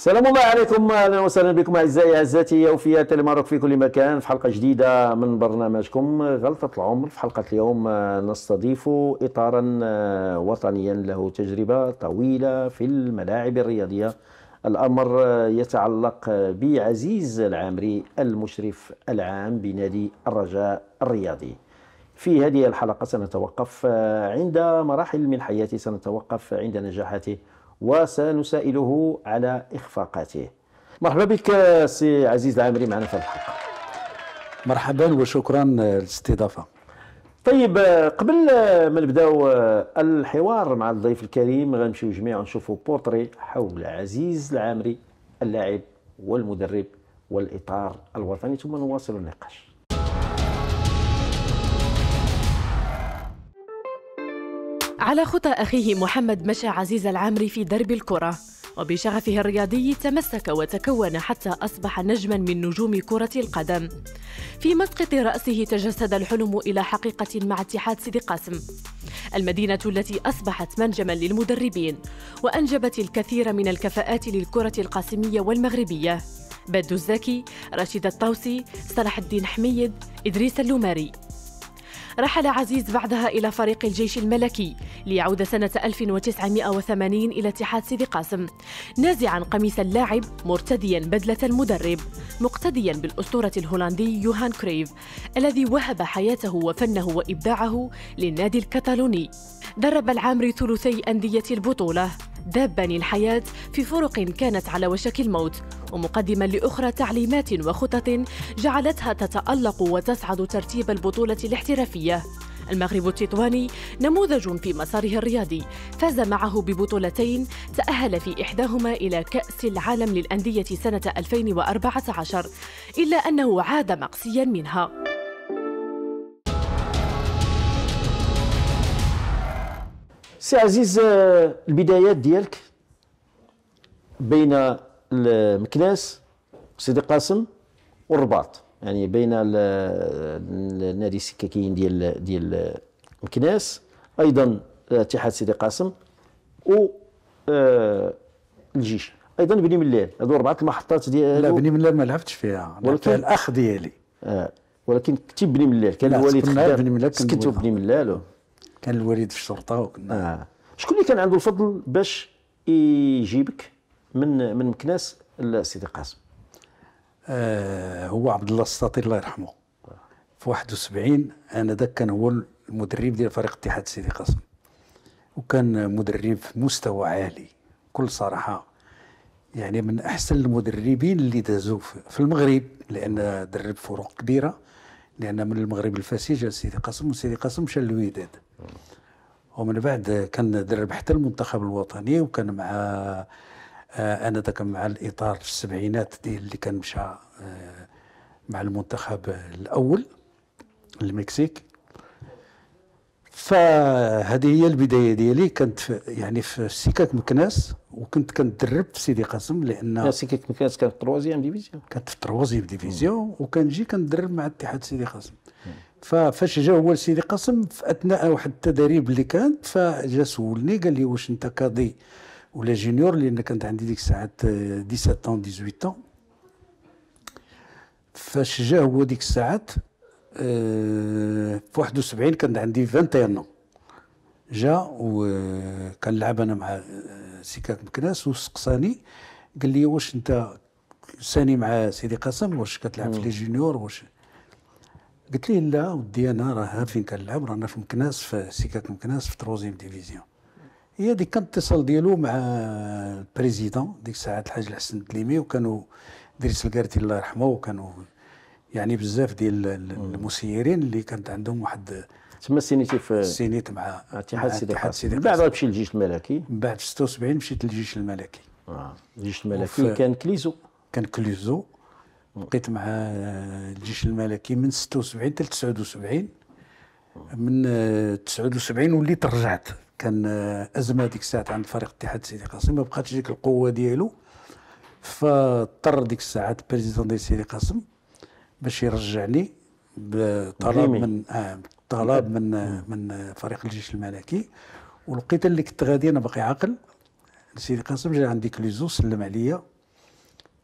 السلام عليكم اهلا وسهلا بكم اعزائي عزاتي وفيات المغرب في كل مكان في حلقه جديده من برنامجكم غلطه العمر في حلقه اليوم آه، نستضيف اطارا آه، وطنيا له تجربه طويله في الملاعب الرياضيه الامر آه، يتعلق بعزيز العامري المشرف العام بنادي الرجاء الرياضي في هذه الحلقه سنتوقف عند مراحل من حياته سنتوقف عند نجاحاته وسنسائله على إخفاقاته مرحبا بك سي عزيز العامري معنا في الحق مرحبا وشكرا للاستضافة طيب قبل ما نبداو آه، الحوار مع الضيف الكريم غنمشيو جميعا نشوفوا بورتري حول عزيز العامري اللاعب والمدرب والاطار الوطني ثم نواصل النقاش على خطى أخيه محمد مشى عزيز العامري في درب الكرة وبشغفه الرياضي تمسك وتكون حتى أصبح نجما من نجوم كرة القدم في مسقط رأسه تجسد الحلم إلى حقيقة مع اتحاد سيدي قاسم المدينة التي أصبحت منجما للمدربين وأنجبت الكثير من الكفاءات للكرة القاسمية والمغربية بدو الزكي رشيد الطوسي صلاح الدين حميد إدريس اللوماري رحل عزيز بعدها إلى فريق الجيش الملكي ليعود سنة 1980 إلى اتحاد سيدي قاسم نازعا قميص اللاعب مرتديا بدلة المدرب مقتديا بالأسطورة الهولندي يوهان كريف الذي وهب حياته وفنه وإبداعه للنادي الكتالوني درب العامري ثلثي أندية البطولة دابان الحياة في فرق كانت على وشك الموت ومقدما لأخرى تعليمات وخطط جعلتها تتألق وتصعد ترتيب البطولة الاحترافية المغرب التطواني نموذج في مساره الرياضي فاز معه ببطولتين تأهل في إحداهما إلى كأس العالم للأندية سنة 2014 إلا أنه عاد مقسيا منها سي عزيز آه، البدايات ديالك بين المكناس سيدي قاسم والرباط يعني بين النادي السكاكين ديال ديال مكناس ايضا اتحاد سيدي قاسم و آه، الجيش ايضا بني ملال هذو اربعه المحطات ديال لا بني ملال ما لعبتش فيها ولكن فيها الاخ ديالي آه ولكن كنت بني ملال كان الوالد خدام سكنت بني ملال كان الوالد في الشرطه وكنا آه. شكون اللي كان عنده الفضل باش يجيبك من من مكناس لسيدي قاسم آه هو عبد الله السطاطي الله يرحمه في 71 انا ذاك كان هو المدرب ديال فريق اتحاد سيدي قاسم وكان مدرب مستوى عالي كل صراحه يعني من احسن المدربين اللي دازوا في المغرب لان درب فروق كبيره لان من المغرب الفاسي جا سيدي قاسم وسيدي قاسم مشى للوداد ومن بعد كان درب حتى المنتخب الوطني وكان مع آه، انا ذاك مع الاطار في السبعينات ديال اللي كان مشى آه، مع المنتخب الاول المكسيك فهذه هي البدايه ديالي كانت في يعني في سكك مكناس وكنت كندرب في سيدي قاسم لان سكك مكناس كانت في تروازيام ديفيزيون كانت في تروازيام ديفيزيون وكنجي كندرب مع اتحاد سيدي قاسم ففاش جا هو سيدي قاسم في اثناء واحد التدريب اللي كانت فجا سولني قال لي واش انت كادي ولا جونيور لان كانت عندي ديك الساعات 17 ans 18 ans فاش جا هو ديك الساعات آه، في 71 كان عندي 21 جا وكان آه، لعب انا مع آه، سكاك مكناس وسقساني قال لي واش انت ساني مع سيدي قاسم واش كتلعب في لي جونيور واش قلت لي لا ودي انا راه فين كنلعب رانا في مكناس في سيكاك مكناس في تروزيم ديفيزيون هي ديك كان اتصال ديالو مع البريزيدون ديك الساعه الحاج الحسن الدليمي وكانوا دريس الكارتي الله يرحمه وكانوا يعني بزاف ديال المسيرين اللي كانت عندهم واحد تما سينيتي في سينيت مع اتحاد سيدي سيدي من بعد مشي للجيش الملكي من بعد 76 مشيت للجيش الملكي آه. الجيش الملكي كان كليزو كان كليزو بقيت مع آه، الجيش الملكي من 76 حتى 79 من 79 آه، وليت رجعت كان آه، ازمه ديك الساعه عند فريق اتحاد سيدي قاسم ما بقاتش ديك القوه ديالو فاضطر ديك الساعه البريزيدون ديال سيدي قاسم باش يرجعني بطلب من آه طلب من من فريق الجيش الملكي ولقيت اللي كنت غادي انا باقي عاقل سيدي قاسم جا عندي كليزو سلم عليا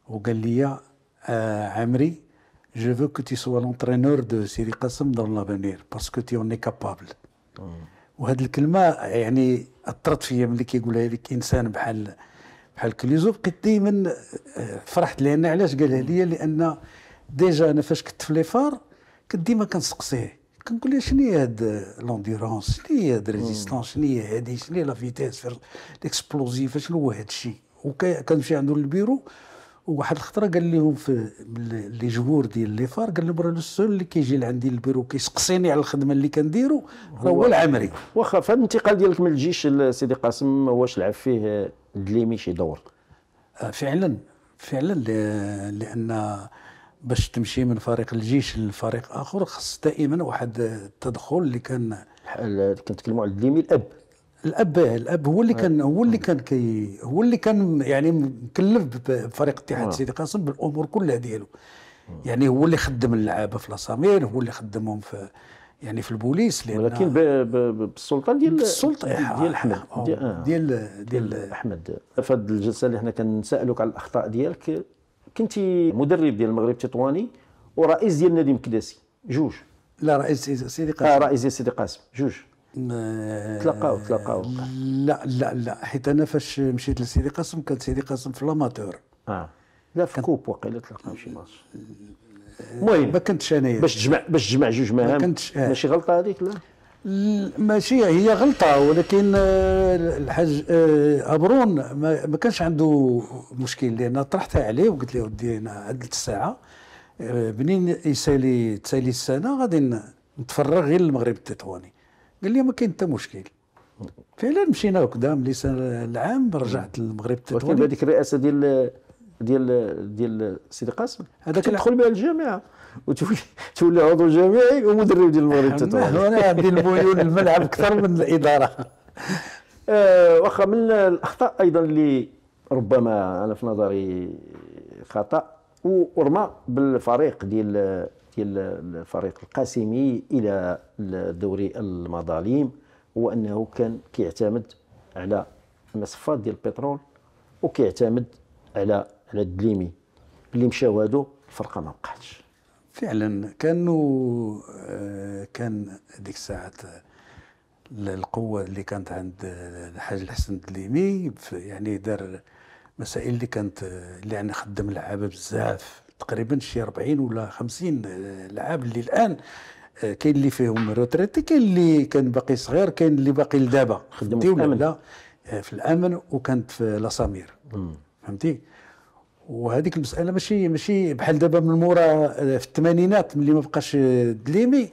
وقال لي Euh, Amri, جو فو كو تي سوا لونترينور دو Siri قاسم دون l'avenir باسكو تي اوني كابابل es mm. الكلمه يعني اثرت فيا ملي كيقولها لك انسان بحال بحال كليزو بقيت دائما آه، فرحت لان علاش قالها لي لان ديجا انا فاش كنت في لي فار كنت ديما كنسقسيه كنقول له شنو هي هاد لونديرونس شنو هي هاد ريزيستونس mm. شنو هي هادي شنو هي لا فيتيس ليكسبلوزيف شنو هو هاد الشيء وكنمشي عنده للبيرو وواحد الخطره قال لهم في لي جمهور ديال لي فار قال لهم راه السؤال اللي كيجي لعندي البيرو كيسقسيني على الخدمه اللي كنديرو راه هو العمري واخا في الانتقال ديالك من الجيش لسيدي قاسم واش لعب فيه دليمي شي دور آه، فعلا فعلا لان باش تمشي من فريق الجيش لفريق اخر خص دائما واحد التدخل اللي كان كنتكلموا على دليمي الاب الاب الاب هو اللي آه. كان هو اللي آه. كان كي هو اللي كان يعني مكلف بفريق اتحاد آه. سيدي قاسم بالامور كلها ديالو يعني هو اللي خدم اللعابه في الاسامير هو اللي خدمهم في يعني في البوليس لان ولكن بالسلطه ديال بالسلطه ديال احمد ديال ديال, ديال احمد في هذه الجلسه اللي حنا كنسالوك على الاخطاء ديالك كنتي مدرب ديال المغرب التطواني ورئيس ديال نادي مكداسي جوج لا رئيس سيدي قاسم اه رئيس ديال سيدي قاسم جوج ما تلقاو لا لا لا حيت انا فاش مشيت لسيدي قاسم كان سيدي قاسم في لاماتور اه لا في كوب وقيلا تلقاو شي ماتش آه، المهم ما كنتش انايا باش تجمع باش تجمع جوج مهام ما كنتش آه. ماشي غلطه هذيك لا ماشي هي غلطه ولكن آه، الحاج آه، ابرون ما كانش عنده مشكل لان طرحتها عليه وقلت له ودي انا عدلت الساعه بنين يسالي تسالي السنه غادي نتفرغ غير للمغرب التطواني قال لي ما كاين حتى مشكل فعلا مشينا قدام لسان العام رجعت للمغرب التطوير ولكن هذيك الرئاسه ديال ديال ديال سيدي قاسم هذاك تدخل بها الجامعه وتولي عضو جامعي ومدرب ديال المغرب التطوير انا عندي الميول الملعب اكثر من الاداره آه، واخا من الاخطاء ايضا اللي ربما انا في نظري خطا ورمى بالفريق ديال ديال الفريق القاسمي الى دوري المظالم هو انه كان كيعتمد على المصفات ديال البترول وكيعتمد على على الدليمي اللي مشاو هادو الفرقه ما بقاتش فعلا كانوا آه، كان ديك الساعات القوه اللي كانت عند الحاج آه، الحسن الدليمي يعني دار مسائل اللي كانت آه، اللي يعني خدم اللعابه بزاف تقريبا شي 40 ولا 50 آه، لعاب اللي الان آه، كاين اللي فيهم روتريتي كاين اللي كان باقي صغير كاين اللي باقي لدابا خدمتي ولا لا آه، في الامن وكانت في لاسامير فهمتي وهذيك المساله ماشي ماشي بحال دابا من مورا في الثمانينات ملي ما بقاش دليمي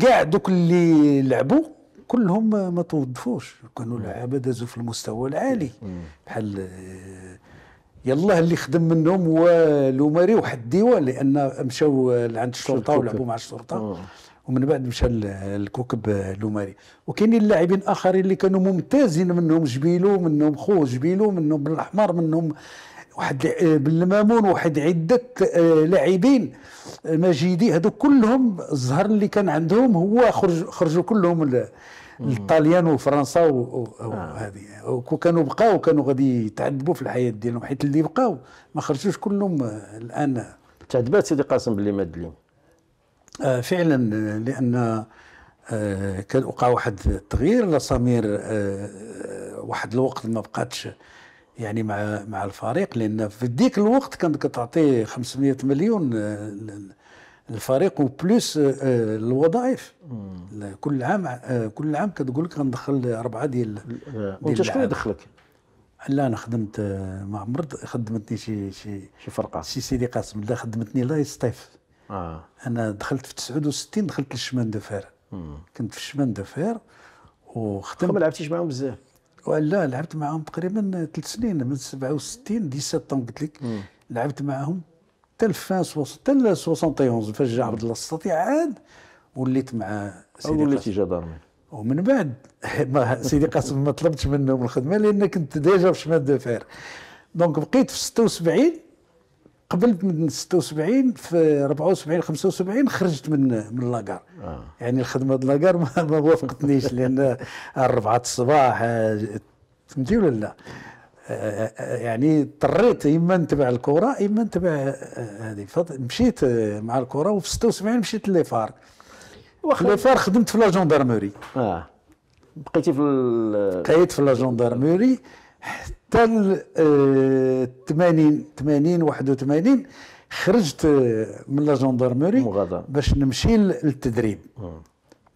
كاع دوك اللي لعبوا كلهم ما توظفوش كانوا لعابه دازوا في المستوى العالي بحال يلاه اللي خدم منهم والو ماري وحد الديوان لان مشاو لعند الشرطه ولعبوا مع الشرطه أوه. ومن بعد مشى الكوكب لوماري وكاينين لاعبين اخرين اللي كانوا ممتازين منهم جبيلو منهم خو جبيلو منهم بن الاحمر منهم واحد آه، بن المامون واحد عده آه، لاعبين آه، مجيدي هذو كلهم الزهر اللي كان عندهم هو خرج خرجوا كلهم الطليان وفرنسا آه. وهذه كون كانوا بقاو كانوا غادي يتعذبوا في الحياه ديالهم حيت اللي بقاو ما خرجوش كلهم آه، الان تعذبات سيدي قاسم باللي مات اليوم آه فعلا آه، لان آه كان وقع واحد التغيير لسمير آه واحد الوقت ما بقاتش يعني مع مع الفريق لان في ذيك الوقت كانت كتعطي 500 مليون الفريق وبلوس الوظائف آه، آه، كل عام آه، كل عام كتقول لك غندخل اربعه ديال وانت شكون اللي دخلك؟ لا انا خدمت مع مرض خدمتني شي شي شي فرقه شي سيدي قاسم لا خدمتني لا يستيف آه. انا دخلت في 69 دخلت للشمان دو فير كنت في الشمان دو فير وخدمت ما لعبتيش معاهم بزاف لا لعبت معاهم تقريبا ثلاث سنين من 67 17 قلت لك لعبت معاهم حتى 2000 حتى 71 فاش جا عبد الله السطي عاد وليت مع سيدي وليت جدارمي ومن بعد ما سيدي قاسم ما طلبتش منهم الخدمه لان كنت ديجا في شمال دوفير دونك بقيت في 76 قبلت من 76 في 74 75 خرجت من من لاكار آه. يعني الخدمه ديال لاكار ما, ما وافقتنيش لان الربعه الصباح فهمتي ولا لا يعني اضطريت اما نتبع الكره اما نتبع آه، هذه مشيت آه، مع الكره وفي 76 مشيت لليفار ليفار خدمت في لا جوندارموري اه بقيتي في ال... بقيت في لا جوندارموري حتى 80 80 81 خرجت آه، من لا جوندارموري باش نمشي للتدريب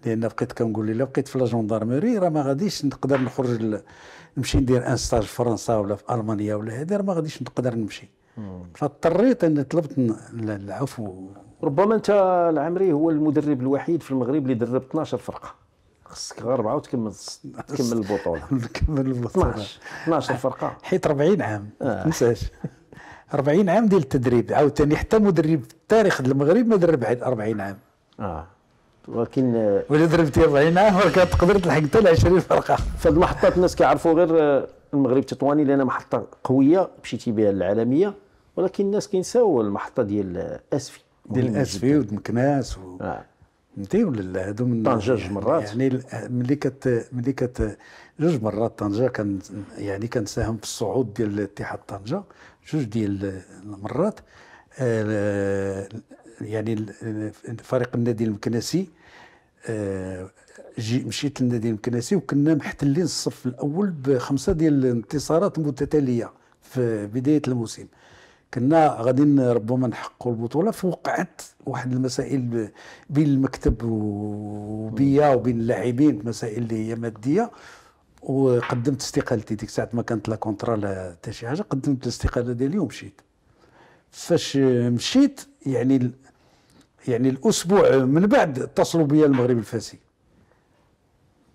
لان بقيت كنقول الا بقيت في لا جوندارمري راه ما غاديش نقدر نخرج ل... نمشي ندير ان ستاج في فرنسا ولا في المانيا ولا هذا ما غاديش نقدر نمشي فاضطريت ان طلبت العفو ربما انت العمري هو المدرب الوحيد في المغرب اللي درب 12 فرقه خصك غير اربعه وتكمل تكمل البطوله نكمل البطوله 12 12 فرقه حيت 40 عام آه. ما تنساش 40 عام ديال التدريب عاوتاني حتى مدرب في تاريخ المغرب ما درب 40 عام اه ولكن ولا ضربتي 40 عام تقدر تلحق حتى ل 20 فرقه في هذه المحطات الناس كيعرفوا غير المغرب تطواني لان محطه قويه مشيتي بها للعالميه ولكن الناس كينساو المحطه ديال اسفي ديال اسفي ودمكناس و... آه. فهمتي ولا لا هادو من طنجة جوج مرات يعني ملي كت ملي كت جوج مرات طنجة كان يعني كنساهم في الصعود ديال اتحاد طنجة جوج ديال المرات آه، يعني فريق النادي المكناسي آه، جي مشيت للنادي المكناسي وكنا محتلين الصف الاول بخمسه ديال الانتصارات متتاليه في بدايه الموسم كنا غادي ربما نحققوا البطوله فوقعت واحد المسائل بين المكتب وبيا وبين اللاعبين مسائل اللي هي ماديه وقدمت استقالتي ديك الساعه ما كانت لا كونترا لا حتى شي حاجه قدمت الاستقاله ديالي ومشيت فاش مشيت يعني يعني الاسبوع من بعد اتصلوا بي المغرب الفاسي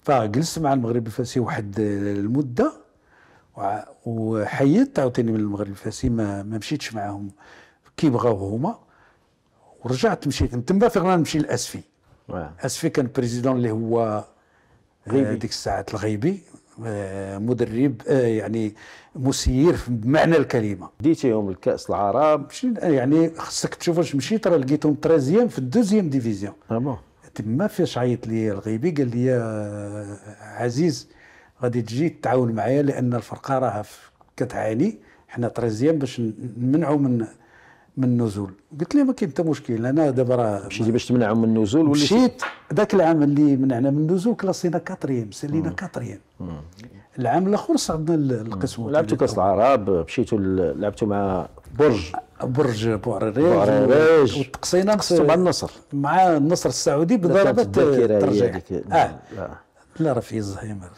فجلست مع المغرب الفاسي واحد المده وحيدت عاوتاني من المغرب الفاسي ما, ما مشيتش معاهم كي بغاو هما ورجعت مشيت من تما فين نمشي لاسفي اسفي كان بريزيدون اللي هو آه، غيبي ديك الساعات الغيبي آه، مدرب آه، يعني مسير بمعنى الكلمه ديتيهم الكاس العرب آه، يعني خصك تشوف واش مشيت راه لقيتهم 13 في الدوزيام ديفيزيون تما فاش عيط لي الغيبي قال لي عزيز غادي تجي تعاون معايا لان الفرقه راها كتعاني حنا 13 باش نمنعوا من من النزول قلت لي ما كاين حتى مشكل انا دابا راه مشيتي باش تمنعهم من النزول ولا مشيت ذاك العام اللي منعنا من النزول كلاسينا كاتريم سالينا كاتريم العام الاخر صعدنا القسم لعبتوا كاس العرب مشيتوا لعبتوا مع برج برج بوعريريج وتقصينا مع النصر مع النصر السعودي بضربات ترجع اه لا. راه في الزهيمر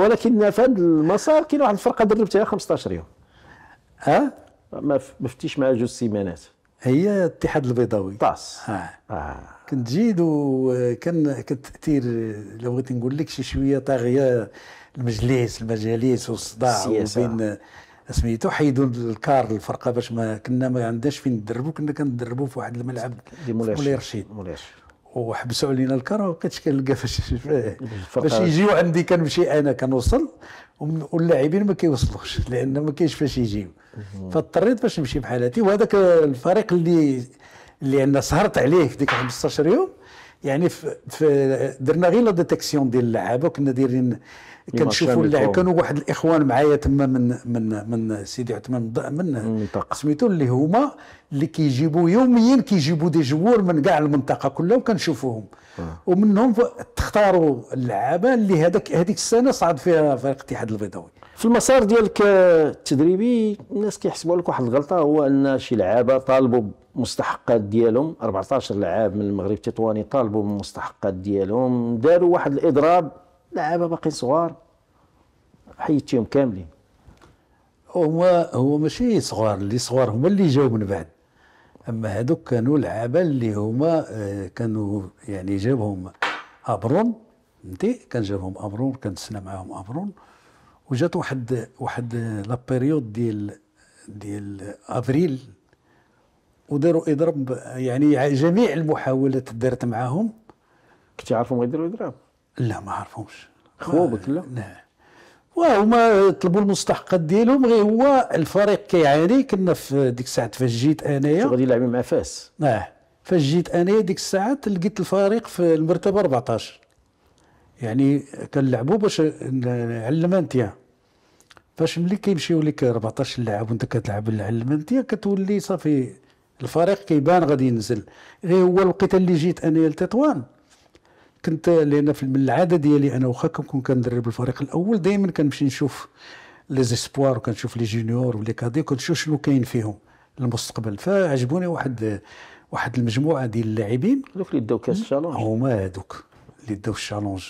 ولكن في هذا المسار كاين واحد الفرقه دربتها 15 يوم ها ما مفتيش مع جوج سيمانات هي الاتحاد البيضاوي طاس اه, آه. كنت جيد وكان كنت تاثير آه، لو بغيت نقول لك شي شويه طاغيه المجلس المجالس والصداع وبين آه، سميتو حيدوا الكار الفرقه باش ما كنا ما عندناش فين ندربوا كنا كندربوا في واحد الملعب مولاي رشيد مولاي رشيد وحبسوا علينا الكره ما بقيتش كنلقى فاش باش يجيو عندي كنمشي انا كنوصل واللاعبين ما كيوصلوش لان ما كاينش فاش يجيو فاضطريت باش نمشي بحالاتي وهذاك الفريق اللي اللي انا سهرت عليه في ديك 15 يوم يعني في درنا غير لا ديتيكسيون ديال اللعابه وكنا دايرين كنشوفوا اللاعب كانوا واحد الاخوان معايا تما من من من سيدي عثمان من سميتو اللي هما اللي كيجيبوا يوميا كيجيبوا دي جوور من كاع المنطقه كلها وكنشوفوهم آه. ومنهم تختاروا اللعابه اللي هذاك هذيك السنه صعد فيها فريق الاتحاد البيضاوي في المسار ديالك التدريبي الناس كيحسبوا لك واحد الغلطه هو ان شي لعابه طالبوا مستحقات ديالهم 14 لعاب من المغرب التطواني طالبوا بالمستحقات ديالهم داروا واحد الاضراب لعابه باقيين صغار حيدتيهم كاملين هما هو ماشي صغار اللي صغار هما اللي جاو من بعد اما هذوك كانوا لعابه اللي هما آه، كانوا يعني جابهم ابرون فهمتي كان جابهم ابرون سنا معاهم ابرون وجات واحد واحد لابيريود ديال ديال افريل وداروا اضراب يعني جميع المحاولات دارت معاهم كنت عارفهم غيديروا اضراب لا ما عرفهمش خوبك لا لا وهما طلبوا المستحقات ديالهم غير هو الفريق كيعاني كنا في ديك الساعه فاش جيت انايا غادي لاعبين مع فاس اه فاش جيت انايا ديك الساعه لقيت الفريق في المرتبه 14 يعني كنلعبوا باش علمانتيا فاش ملي كيمشيو لك 14 لاعب وانت كتلعب علمانتيا كتولي صافي الفريق كيبان غادي ينزل غير هو الوقيته اللي جيت انايا لتطوان كنت لان في من العاده ديالي انا واخا كنكون كندرب الفريق الاول دائما كنمشي نشوف لي زيسبوار وكنشوف لي جونيور ولي كادي كنشوف شنو كاين فيهم المستقبل فعجبوني واحد واحد المجموعه ديال اللاعبين هذوك اللي داو كاس الشالونج هما هذوك اللي داو الشالونج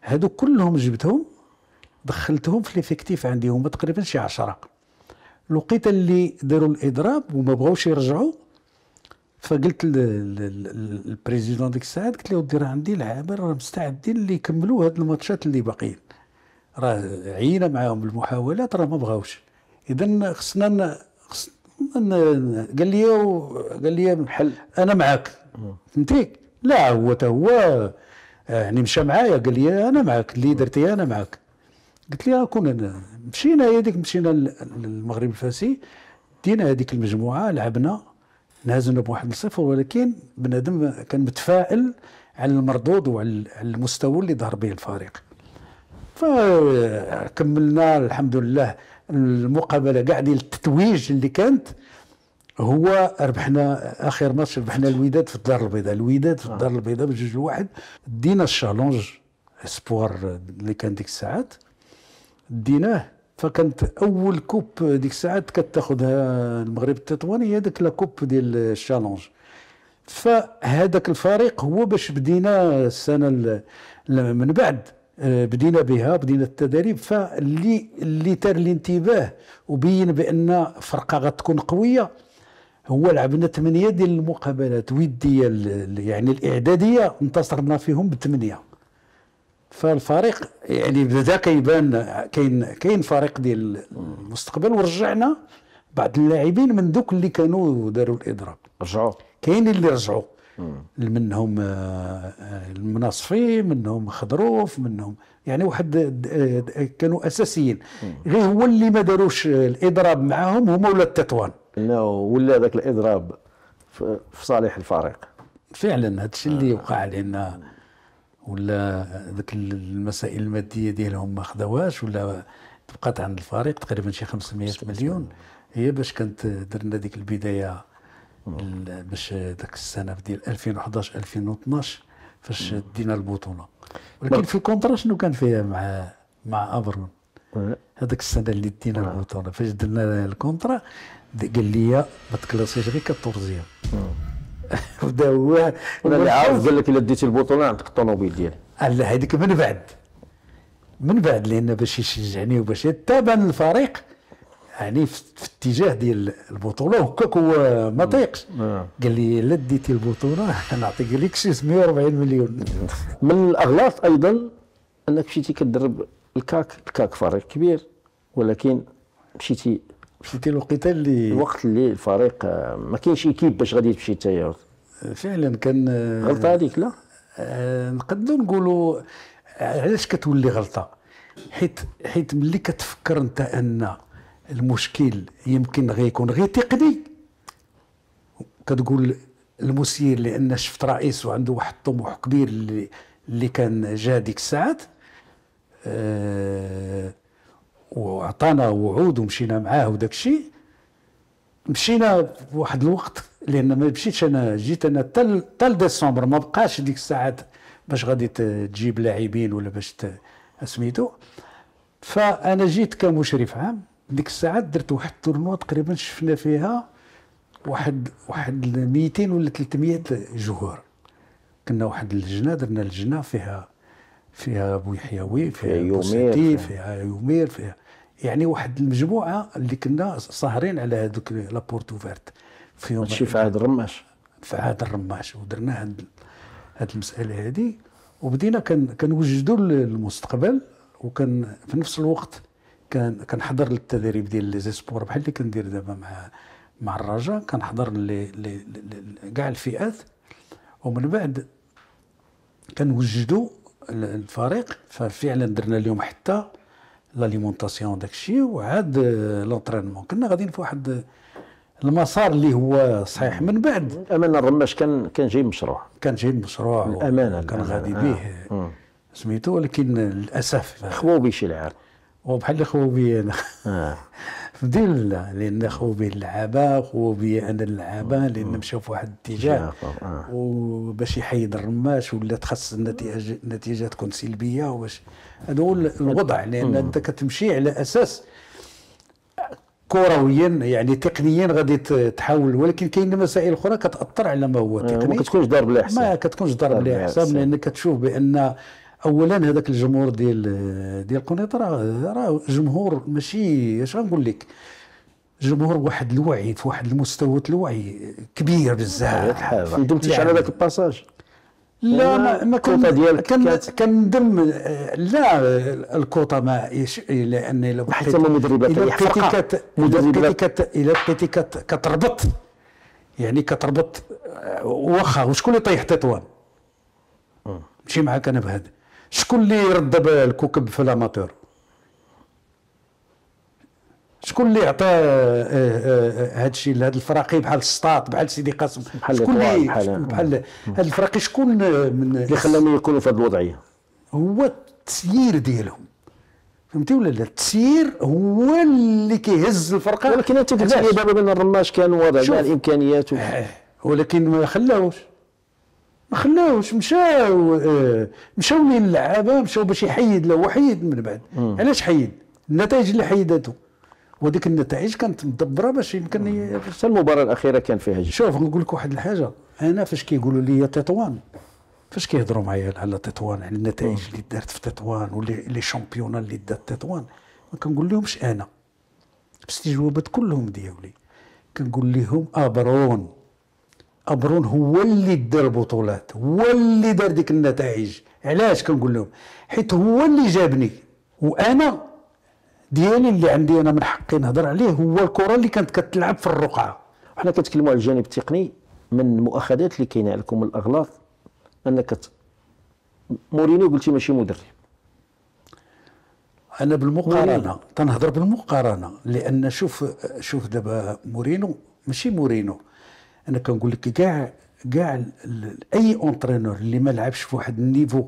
هذوك كلهم جبتهم دخلتهم في ليفيكتيف عندي هما تقريبا شي 10 لقيت اللي داروا الاضراب وما بغاوش يرجعوا فقلت للبريزيدون ديك الساعات قلت له ودي راه عندي لعابه راه مستعدين اللي يكملوا هاد الماتشات اللي باقيين راه عينا معاهم المحاولات راه ما بغاوش اذا خصنا خصنا قال لي قال لي بحل انا معاك فهمتي لا هو تا هو يعني مشى معايا قال لي انا معاك اللي درتي انا معاك قلت لي كون انا مشينا هذيك مشينا للمغرب الفاسي دينا هذيك المجموعه لعبنا نهزنا بواحد الصفر ولكن بنادم كان متفائل على المردود وعلى المستوى اللي ظهر به الفريق فكملنا الحمد لله المقابله كاع ديال التتويج اللي كانت هو ربحنا اخر ماتش ربحنا الوداد في الدار البيضاء الوداد في الدار البيضاء بجوج لواحد دينا الشالونج اسبوار اللي كان ديك الساعات ديناه فكانت اول كوب ديك الساعات كتاخذها المغرب التطواني هي ديك لا كوب ديال الشالونج فهذاك الفريق هو باش بدينا السنه من بعد آه، بدينا بها بدينا التدريب فاللي اللي تار الانتباه وبين بان فرقه غتكون قويه هو لعبنا ثمانيه ديال المقابلات وديه يعني الاعداديه انتصرنا فيهم بثمانيه فالفريق يعني بدا كيبان كاين كاين فريق ديال المستقبل ورجعنا بعض اللاعبين من دوك اللي كانوا داروا الاضراب رجعوا كاين اللي رجعوا منهم آه، آه، المناصفي منهم خضروف منهم يعني واحد آه، كانوا اساسيين غير هو اللي ما داروش الاضراب معاهم هما ولا التطوان انه ولا ذاك الاضراب في صالح الفريق فعلا هذا الشيء اللي وقع لنا ولا ذاك المسائل الماديه ديالهم ما خداوهاش ولا تبقات عند الفريق تقريبا شي 500 مليون هي باش كانت درنا ديك البدايه نعم. باش ذاك السنه ديال 2011 2012 فاش نعم. دينا البطوله ولكن نعم. في الكونترا شنو كان فيها مع مع ابرون أه. هذاك السنه اللي دينا أه. البطوله فاش درنا الكونترا قال لي ما تكلاسيش غير 14 هو انا اللي عارف قال لك الا ديتي البطوله نعطيك الطوموبيل ديالي لا هذيك من بعد من بعد لان باش يشجعني وباش يتابع الفريق يعني في اتجاه ديال البطوله هكاك هو ما طيقش قال لي لا ديتي البطوله نعطيك لك شي 140 مليون من الاغلاط ايضا انك مشيتي كدرب الكاك الكاك فريق كبير ولكن مشيتي باش الوقيته اللي الوقت اللي الفريق آه، ما كاينش ايكيب باش غادي تمشي انت آه، فعلا كان آه، غلطه هذيك لا نقدروا نقولوا علاش كتولي غلطه حيت حيت ملي كتفكر انت ان المشكل يمكن غيكون غير تقني كتقول المسير لان شفت رئيس وعنده واحد الطموح كبير اللي, اللي كان جا ديك الساعات أه وعطانا وعود ومشينا معاه وداك الشيء مشينا واحد الوقت لان ما مشيتش انا جيت انا تل تل ديسمبر ما بقاش ديك الساعات باش غادي تجيب لاعبين ولا باش سميتو فانا جيت كمشرف عام ديك الساعات درت واحد التورنوا تقريبا شفنا فيها واحد واحد 200 ولا 300 جهور كنا واحد اللجنه درنا لجنه فيها فيها بو يحيوي فيها يومير فيها يومير فيها يعني واحد المجموعه اللي كنا ساهرين على هذوك لابورت اوفيرت في يوم في عهد الرماش في عهد الرماش ودرنا هاد هاد المساله هذه وبدينا كان كنوجدوا للمستقبل وكان في نفس الوقت كان كنحضر للتدريب ديال لي زيسبور بحال اللي كندير دابا مع مع الرجاء كنحضر لكاع كاع الفئات ومن بعد كنوجدوا الفريق ففعلا درنا اليوم حتى لاليمونطاسيون وداك الشيء وعاد لونترينمون كنا غاديين في واحد المسار اللي هو صحيح من بعد امانه الرماش كان كان جاي مشروع كان جاي مشروع الامانه كان غادي به سميتو ولكن للاسف خواو بي شي العار وبحال اللي خوو بي انا آه. في دين لان خو به اللعابه خو بي انا اللعابه لان مشاو في واحد الاتجاه آه. وباش يحيد الرماش ولا تخص النتيجه النتيجه تكون سلبيه وباش هذا هو الوضع لان انت كتمشي على اساس كرويا يعني تقنيا غادي تحاول ولكن كاين مسائل اخرى كتاثر على ما هو تقني ما كتكونش ضرب حساب ما كتكونش ضرب حساب لان كتشوف بان اولا هذاك الجمهور ديال ديال قنيطره راه جمهور ماشي اش غنقول لك جمهور واحد الوعي في واحد المستوى الوعي كبير بزاف ما ندمتيش على ذاك الباساج لا ما, ما كان كان كندم لا الكوطه ما لان الا حتى المدربات الا بقيتي كت الا كت الا بقيتي كتربط يعني كتربط آه، واخا وشكون اللي طيح تطوان آه. مشي معاك انا بهذا شكون اللي رد الكوكب في الاماتور شكون اللي عطى هذا آه، الشيء آه، آه، لهذا الفراقي بحال السطاط بحال سيدي قاسم شكون اللي بحال هذا الفراقي شكون من اللي خلاهم يكونوا في هذه الوضعيه هو التسيير ديالهم فهمتي ولا لا التسيير هو اللي كيهز الفرقه ولكن انت قلت لي دابا بان الرماش كان وضع مع الامكانيات ولكن ما خلاوش ما خلاوش مشاو آه، مشاو لين اللعابه مشاو باش يحيد لو حيد من بعد علاش حيد النتائج اللي حيدته وديك النتائج كانت مدبره باش يمكن حتى المباراه الاخيره كان فيها جد شوف نقول لك واحد الحاجه انا فاش كيقولوا لي تطوان فاش كيهضروا معايا على تطوان على النتائج مم. اللي دارت في تطوان واللي لي شامبيونا اللي دات تطوان ما كنقول لهمش انا الاستجوابات كلهم ديالي كنقول لهم ابرون ابرون هو اللي دار البطولات هو اللي دار ديك النتائج علاش كنقول لهم حيت هو اللي جابني وانا ديالي اللي عندي انا من حقي نهضر عليه هو الكره اللي كانت كتلعب في الرقعه حنا كنتكلموا على الجانب التقني من المؤاخذات اللي كاينه لكم الاغلاط انك مورينيو قلتي ماشي مدرب انا بالمقارنه تنهضر بالمقارنه لان شوف شوف دابا مورينو ماشي مورينو انا كنقول لك كاع كاع اي اونترينور اللي ما لعبش في واحد النيفو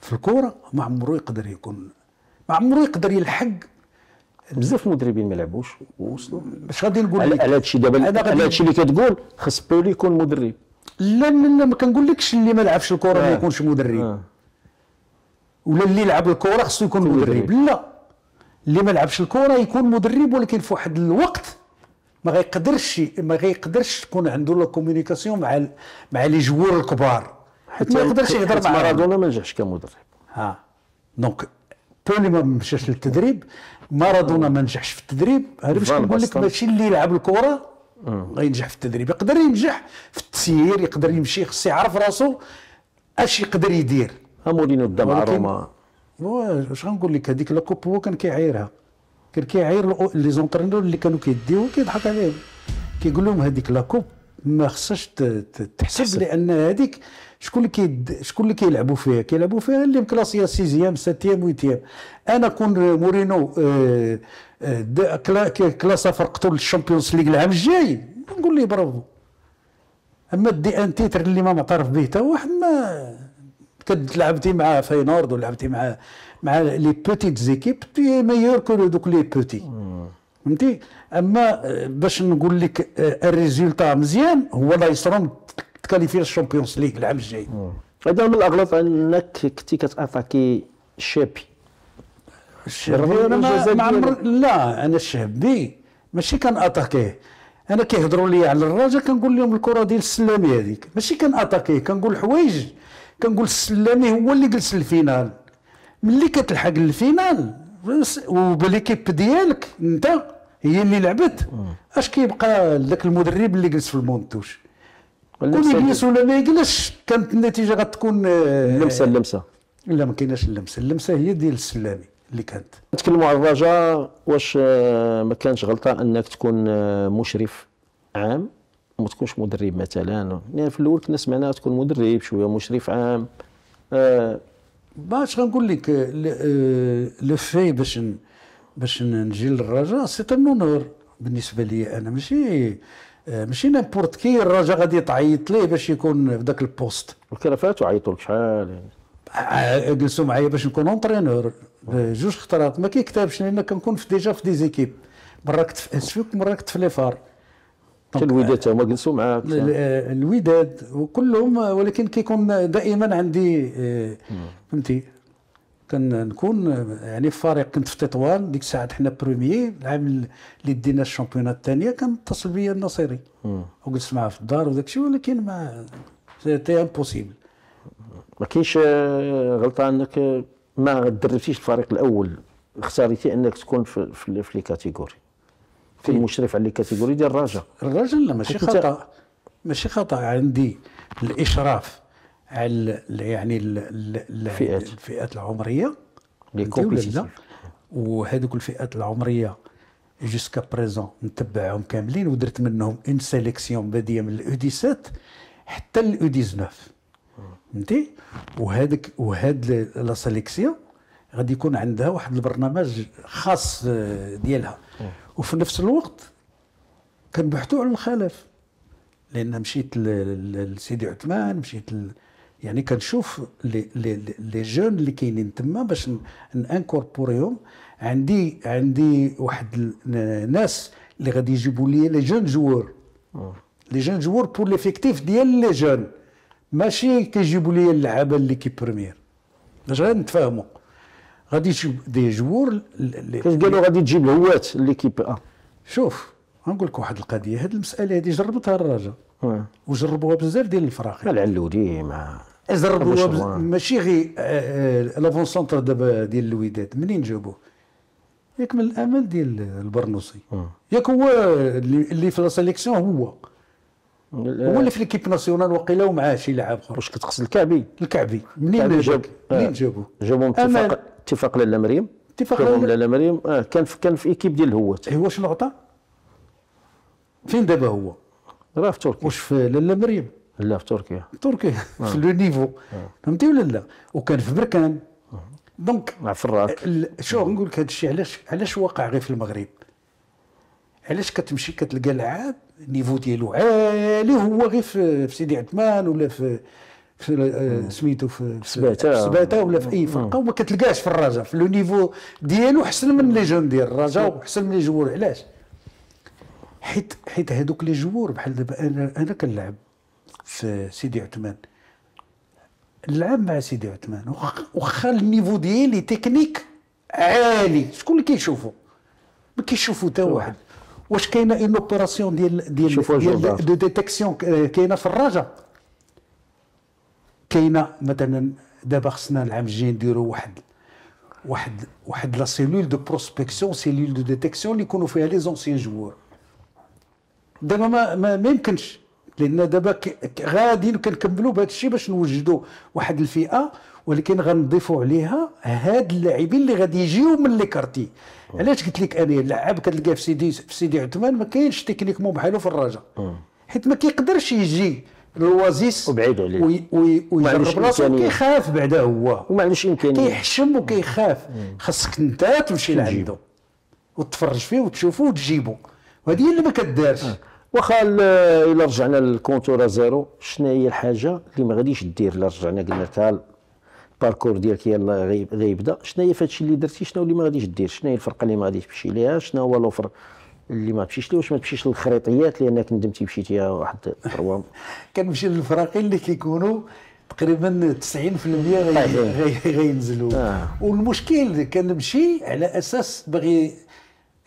في الكره ما عمره يقدر يكون ما عمره يقدر يلحق بزاف مدربين ما لعبوش ووصلوا باش غادي نقول لك على هادشي دابا على هادشي اللي كتقول خص بيولي يكون مدرب لا لا ما كنقولكش اللي ما لعبش الكره آه. ما يكونش مدرب آه. ولا اللي لعب الكره خصو يكون مدرب. مدرب لا اللي ما لعبش الكره يكون مدرب ولكن في واحد الوقت ما غيقدرش ما غيقدرش تكون عنده لا كومونيكاسيون مع ال... مع لي جوور الكبار حتى ما يقدرش يهضر مع مارادونا ما نجحش كمدرب ها دونك بولي ما مشاش للتدريب مارادونا ما نجحش في التدريب هذا باش كنقول لك ماشي اللي يلعب الكره غينجح في التدريب يقدر ينجح في التسيير يقدر يمشي خص يعرف راسو اش يقدر يدير مورينيو دا مع روما واش غنقول لك هذيك لا كوب هو كان كيعايرها كان كيعاير لي زونترينور اللي كانوا كيديو كيضحك عليهم كيقول لهم هذيك لا كوب ما خصهاش تحسب لان هذيك شكون اللي شكون اللي كيلعبوا فيها كيلعبوا فيها اللي مكلاسيا سيزيام ساتيام ويتيام انا كون مورينو آه، آه، كلاسا فرقته للشامبيونز ليغ العام الجاي نقول ليه برافو اما دي ان تيتر اللي ما معترف به حتى واحد ما كنت لعبتي مع فاينورد ولعبتي مع مع لي بوتيت زيكيب تي ميور كو دوك لي بوتي فهمتي اما باش نقول لك الريزولتا مزيان هو لا يسرون تكاليفي للشامبيونز ليغ العام الجاي هذا من الاغلاط انك كنتي كتاتاكي الشابي الشابي انا ما عمر لا انا الشابي ماشي اتاكيه انا كيهضروا لي على الرجاء كنقول لهم الكره ديال السلامي هذيك ماشي اتاكيه كنقول حوايج كنقول السلامي هو اللي جلس الفينال ملي كتلحق للفينال وبليكيب ديالك انت هي اللي لعبت اش كيبقى ذاك المدرب اللي جلس في المونتوش كون يجلس ولا ما يجلسش كانت النتيجه غتكون آه، اللمسه اللمسه لا ما كايناش اللمسه اللمسه هي ديال السلامي اللي كانت نتكلموا على الرجاء واش آه، ما كانش غلطه انك تكون آه، مشرف عام وما تكونش مدرب مثلا يعني في الاول كنا سمعنا تكون مدرب شويه مشرف عام آه باش غنقول لك لو آه، في باش باش نجي للرجاء سي ان اونور بالنسبه لي انا ماشي آه، ماشي نيمبورت كي الرجاء غادي تعيط ليه باش يكون في ذاك البوست الكرافات وعيطوا لك شحال آه، جلسوا معايا باش نكون اونترينور جوج خطرات ما كيكتبش لان كنكون في ديجا في ديزيكيب مره كنت في اسفيك مراكت كنت في ليفار حتى الوداد هما جلسوا معاك الوداد وكلهم ولكن كيكون دائما عندي آه، فهمتي كنكون يعني في فريق كنت في تطوان ديك الساعه حنا برومي العام اللي دينا الشامبيونه الثانيه كان اتصل بيا النصيري وجلست معاه في الدار وداك الشيء ولكن ما سيتي امبوسيبل ما كاينش آه، غلطه انك آه، ما دربتيش الفريق الاول اختاريتي انك تكون في, في لي كاتيجوري في المشرف على الكاتيجوري ديال الرجاء الرجاء لا ماشي خطا ماشي خطا عندي الاشراف على يعني الفئات الفئات العمريه ولا وهذوك الفئات العمريه جوسكا بريزون نتبعهم كاملين ودرت منهم اون سيليكسيون باديه من الاو 17 حتى الاو 19 فهمتي وهذاك وهاد لا سيليكسيون غادي يكون عندها واحد البرنامج خاص ديالها وفي نفس الوقت كنبحثوا على الخلف لان مشيت لسيدي عثمان مشيت ل... يعني كنشوف لي لي لي جون اللي كاينين تما باش نانكوربوريهم عندي عندي واحد الناس اللي غادي يجيبوا لي لي جون جوور لي جون جوور بور ليفيكتيف ديال لي جون ماشي كيجيبوا لي اللعابه اللي كيبرمير باش غير نتفاهموا غادي تجيب دي جوور قالوا غادي تجيب الهوات ليكيب ا آه. شوف غنقول لك واحد القضيه هذه المساله هذه جربتها الرجاء وجربوها بزاف ديال الفراقي العلودي مع جربوها بز... ماشي غير آه، آه، لافون سونتر دابا ديال الوداد منين جابوه ياك من الامل ديال البرنوسي ياك هو اللي في لا سيليكسيون هو هو اللي في ليكيب ناسيونال وقيله ومعاه شي لاعب اخر واش كتقصد الكعبي الكعبي منين جابوه منين جابوه جابوه متفق اتفاق لالا مريم اتفاق لالا مريم اه كان في كان في ايكيب ديال الهوات ايوا شنو عطى فين دابا هو راه في تركيا واش في لالا مريم لا في تركيا في تركيا آه. في لو نيفو آه. فهمتي ولا لا وكان في بركان دونك مع فراك شو نقول لك هذا الشيء علاش علاش واقع غير في المغرب علاش كتمشي كتلقى لعاب النيفو ديالو عالي هو غير في سيدي عثمان ولا في في آه، سميتو في سباته ولا في اي فرقه وما كتلقاش في الرجاء في لو نيفو ديالو حسن من لي جون ديال الرجاء واحسن من لي جوار علاش حيت حيت هذوك لي جوار بحال دابا انا انا كنلعب في سيدي عثمان نلعب مع سيدي عثمان واخا النيفو ديالي تكنيك عالي شكون اللي كيشوفو ما كيشوفو حتى واحد واش كاينه اون اوبيراسيون ديال ديال ديال دو ديتيكسيون آه، كاينه في الرجاء كاينه مثلا دابا خصنا العام الجاي نديروا واحد واحد واحد لا سيلول دو بروسبكسيون سيلول دو ديتيكسيون اللي يكونوا فيها لي زونسيان جوار دابا ما ما, ما يمكنش لان دابا غادي كنكملوا بهذا الشيء باش نوجدوا واحد الفئه ولكن غنضيفوا عليها هاد اللاعبين اللي غادي يجيو من لي كارتي علاش قلت لك انا اللاعب كتلقاه في سيدي في سيدي عثمان ما كاينش تكنيكمون بحالو في الرجاء حيت ما كيقدرش يجي الوازيس وبعيدوا عليه وي وي ويجرب راسو كيخاف بعدا هو وما عندوش امكانيه كيحشم وكيخاف خاصك انت تمشي لعندو وتفرج فيه وتشوفه وتجيبه وهذه هي اللي ما كدارش آه. واخا الا رجعنا للكونتور زيرو شنو هي الحاجه اللي ما غاديش دير الا رجعنا قلنا لك الباركور ديالك يلا غيبدا شنو هي فهادشي اللي درتي شنو اللي ما غاديش دير شنو هي الفرقه اللي ما غاديش تمشي ليها شنو هو لوفر اللي ما تمشيش واش ما تمشيش للخريطيات لانك ندمتي مشيتي واحد تروا كنمشي للفراقي اللي كيكونوا تقريبا 90% طيب. غينزلوا آه. والمشكل كنمشي على اساس باغي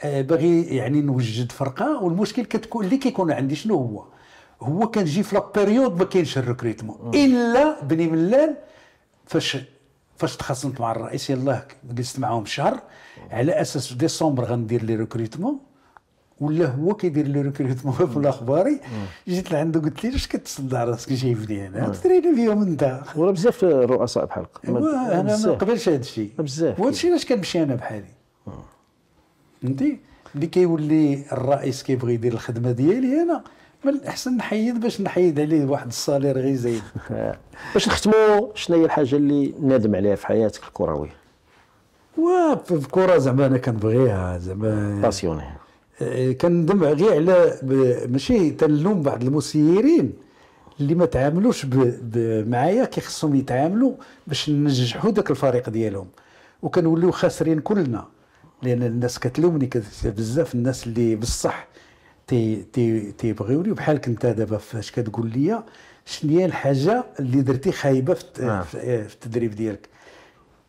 آه، باغي يعني نوجد فرقه والمشكل كتكون اللي كيكون عندي شنو هو هو كنجي في لابيريود ما كاينش الريكريتمون الا بني ملال فاش فاش تخاصمت مع الرئيس يلاه جلست معاهم شهر على اساس في ديسمبر غندير لي ريكريتمون ولا هو كيدير لي ريكروتمون في الاخباري جيت لعنده قلت ليه اش كتصدع راسك جايبني انا ترينا فيهم انت وراه بزاف الرؤساء بحال انا إيه، ما نقبلش هذا الشيء بزاف وهذا الشيء علاش كنمشي انا بحالي فهمتي اللي كيولي الرئيس كيبغي يدير الخدمه ديالي انا من الاحسن نحيد باش نحيد عليه واحد الصالير غير زايد باش نختموا شنو هي الحاجه اللي نادم عليها في حياتك الكرويه في الكره زعما انا كنبغيها زعما باسيوني كندم غير على ماشي تنلوم بعض المسيرين اللي ما تعاملوش معايا كي خصهم يتعاملوا باش ننجحوا ذاك الفريق ديالهم وكنوليو خاسرين كلنا لان الناس كتلومني بزاف الناس اللي بصح تي تي تيبغيوني بحالك انت دابا فاش كتقول لي شنو هي الحاجه اللي درتي خايبه في آه. التدريب ديالك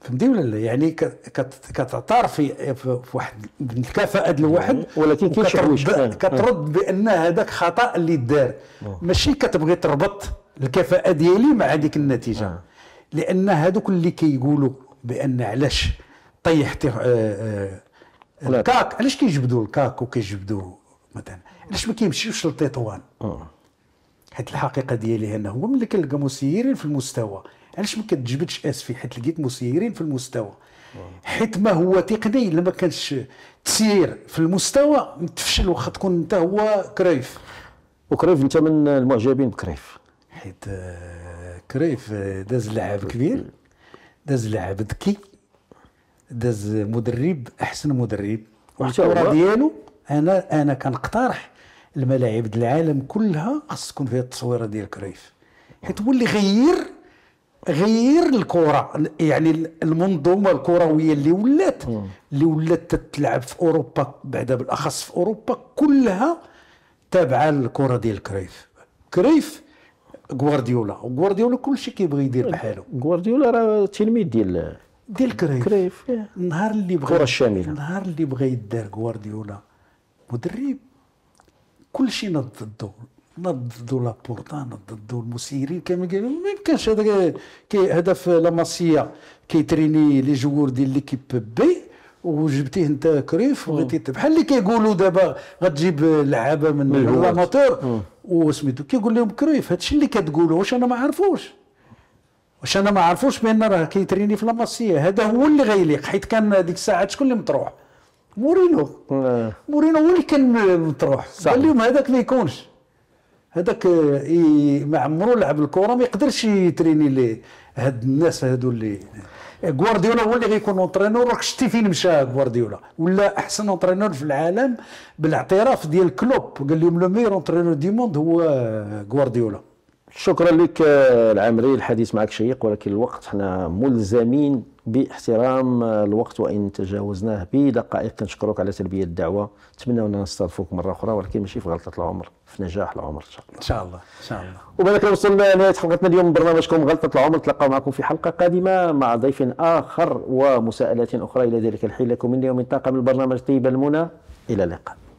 فهمتي ولا لا يعني كتعتار في في واحد الكفاءه ديال الواحد نعم، ولكن كترد كترد آه. بان هذاك خطا اللي دار آه. ماشي كتبغي تربط الكفاءه ديالي مع هذيك النتيجه آه. لان هذوك اللي كيقولوا بان علاش طيح الكاك علاش كيجبدوا الكاك وكيجبدوا مثلا علاش ما كيمشيوش لتطوان حيت الحقيقه ديالي انا هو ملي كنلقى مسيرين في المستوى علاش ما كتجبدش اسفي حيت لقيت مسيرين في المستوى حيت ما هو تقني الا ما كانش تسير في المستوى تفشل واخا تكون انت هو كريف وكريف انت من المعجبين بكريف حيت آه، كريف آه، داز لاعب كبير داز لاعب ذكي داز مدرب احسن مدرب والثوره ديالو انا انا كنقترح الملاعب العالم كلها خص تكون فيها التصويره ديال كريف حيت هو اللي غير غير الكره يعني المنظومه الكرويه اللي ولات اللي ولات تتلعب في اوروبا بعدا بالاخص في اوروبا كلها تابعه للكره ديال كريف كريف غوارديولا غوارديولا كل كلشي كيبغي يدير بحاله غوارديولا راه تلميذ ديال ديال كريف كريف النهار اللي بغى الكره الشامله النهار اللي بغى يدار غوارديولا مدرب كل شيء ضده نضدوا لابورتان نضدوا المسيرين كما قال ما يمكنش هذا هذا في لاماسيا كيتريني لي جوور ديال ليكيب بي وجبتيه انت كريف وبغيتي بحال اللي كيقولوا دابا غتجيب لعابه من لاماتور وسميتو كيقول لهم كريف هادشي اللي كتقولوا واش انا ما عرفوش واش انا ما عرفوش بان راه كيتريني في لاماسيا هذا هو اللي غيليق حيت كان ديك الساعه شكون اللي مطروح مورينو مورينو هو اللي كان مطروح قال لهم هذاك ما يكونش هذاك ما عمرو لعب الكره ما يقدرش يتريني لي هاد الناس هادو اللي غوارديولا هو اللي غيكون اونترينور راك شتي فين مشى غوارديولا ولا احسن اونترينور في العالم بالاعتراف ديال كلوب قال لهم لو ميور اونترينور دي موند هو غوارديولا شكرا لك العمري الحديث معك شيق ولكن الوقت حنا ملزمين باحترام الوقت وان تجاوزناه بدقائق كنشكرك على تلبيه الدعوه نتمنى اننا نستضيفك مره اخرى ولكن ماشي في غلطه العمر في نجاح العمر ان شاء الله ان شاء الله ان شاء الله وبهذا وصلنا لنهايه حلقتنا اليوم من برنامجكم غلطه العمر تلقى معكم في حلقه قادمه مع ضيف اخر ومساءلات اخرى الى ذلك الحين لكم مني ومن طاقم البرنامج طيب المنى الى اللقاء